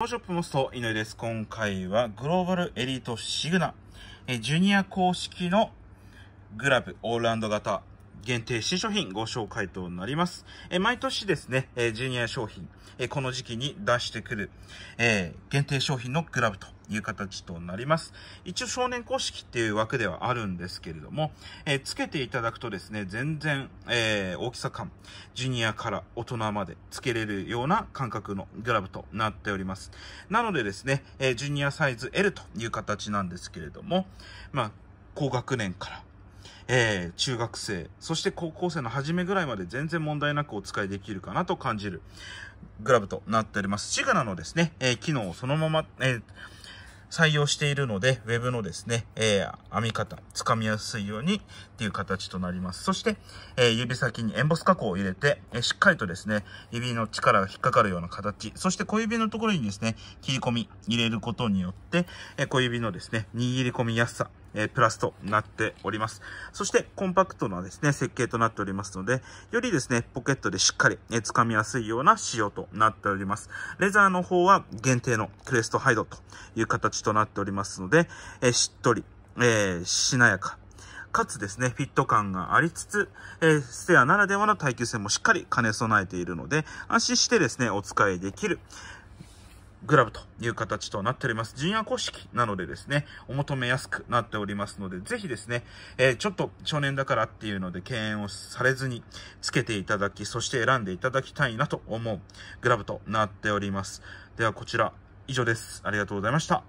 フォショップモスト、井上です。今回はグローバルエリートシグナ、えジュニア公式のグラブオールランド型限定新商品ご紹介となります。え毎年ですね、えジュニア商品、えこの時期に出してくる、え限定商品のグラブという形となります。一応少年公式っていう枠ではあるんですけれども、えつけていただくとですね、全然、えー、大きさ感、ジュニアから大人までつけれるような感覚のグラブとなっております。なのでですね、えジュニアサイズ L という形なんですけれども、まあ、高学年からえー、中学生、そして高校生の初めぐらいまで全然問題なくお使いできるかなと感じるグラブとなっております。シガナのですね、えー、機能をそのまま、えー採用しているので、ウェブのですね、えー、編み方、掴みやすいようにっていう形となります。そして、えー、指先にエンボス加工を入れて、えー、しっかりとですね、指の力が引っかかるような形、そして小指のところにですね、切り込み入れることによって、え小指のですね、握り込みやすさ、えー、プラスとなっております。そしてコンパクトなですね、設計となっておりますので、よりですね、ポケットでしっかり、えー、掴みやすいような仕様となっております。レザーの方は限定のクレストハイドという形となっておりますので、えー、しっとり、えー、しなやか、かつですね、フィット感がありつつ、えー、ステアならではの耐久性もしっかり兼ね備えているので、安心してですね、お使いできる、グラブという形となっております。陣屋公式なのでですね、お求めやすくなっておりますので、ぜひですね、えー、ちょっと少年だからっていうので敬遠をされずにつけていただき、そして選んでいただきたいなと思うグラブとなっております。ではこちら、以上です。ありがとうございました。